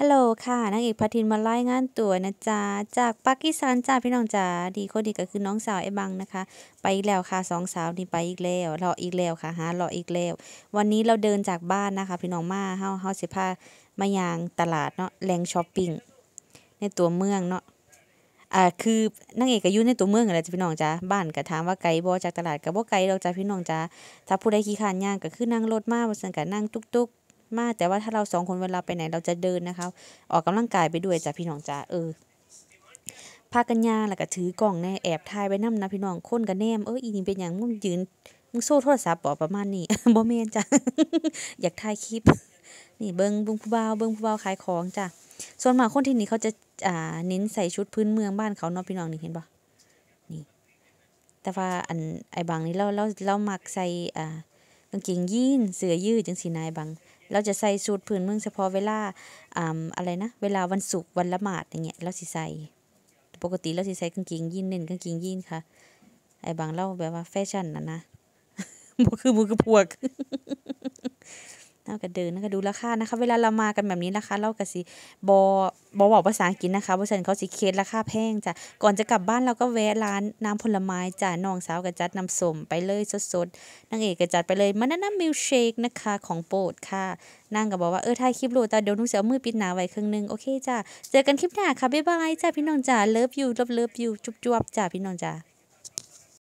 ฮัลโหลค่ะนางเอกพัทินมาไล่งานตัวนะจ๊ะจากปากีสถานจ้าพี่น้องจ๋าดีคนดีก็คือน้องสาวไอ้บังนะคะไปอีกแล้วค่ะสองสาวนี่ไปอีกแล้วรออีกแล้วค่ะหารออีกแล้ววันนี้เราเดินจากบ้านนะคะพี่น้องมาเฮาเฮาสิพามายางตลาดเนาะแหล่งช้อปปิ้งในตัวเมืองเนาะอ่าคือนางเอกก็อยู่ในตัวเมืองอะไรจ้ะพี่น้องจ้าบ้านก็ถามว่าไกลบ่จากตลาดก็บ่ไกลดอกจ้าพี่น้องจ้าถ้าผู้ใดขี่ขานย่างก็คือ นั่งรถมาบ่ซั่นก็นั่งตุ๊กๆมากแต่ว่าถ้าเราสองคนเวลาไปไหนเราจะเดินนะคะออกกำลังกายไปด้วยจ้ะพี่น้องจ้าเออพากันยาแล้วก็ถือกล่องแน่แอบถ่ายไปนำนะพี่น้อง คนกันแนม เอออีนี่เป็นอย่างมึงยืนมึงโซ่โทรศัพท์ปอประมาณนี้บ่แมนจ้ะอยากถ่ายคลิป นี่ เบิ้งบุ้งผู้บ่าวเบิ้งผู้บ่าวขายของจ้ะส่วนมากคนที่นี่เขาจะอ่าเน้นใส่ชุดพื้นเมืองบ้านเขาเนาะพี่น้องนี่เห็นปะนี่ แต่ว่าอันไอ้บางนี่เราเราเรามักใส่อ่ากางเกงยีนเสื้อยืดจังสีนายบางเราจะใส่สูตรผืนเมืองเฉพาะเวลา อ่าอะไรนะ เวลาวันศุกร์วันละหมาดอย่างเงี้ย เราสิใส่ ปกติเราสิใส่กางเกงยีนเน้นกางเกงยีนค่ะ ไอ้บางเล่าแบบว่าแฟชั่นนะนะบุคือบุคือพวกเราก็เดินแลาก็ดูราคานะคะ เวลาเรามากันแบบนี้นะคะเราก็สิบอบอบอกภาษาอังกฤษนะคะเพราะฉะนั้นเขาสิเคสราคาแพงจ้ะก่อนจะกลับบ้านเราก็แวะร้านน้ำผลไม้จ้ะน้องสาวก็จัดน้ำส้มไปเลยสดๆนางเอกก็จัดไปเลยมันน้ำมิลเชคนะคะของโปรดค่ะนางก็บอกว่าเออถ่ายคลิปโูลดแต่เดี๋ยวนุ้งเสียมือปิดหนาไว้ครึ่งนึงโอเคจ้ะเจอกันคลิปหน้าค่ะบ๊ายบายจ้ะพี่น้องจ้ะเลิฟยูเลิฟเลิฟยูจุ๊บจุ๊บจ้ะพี่น้องจ้ะ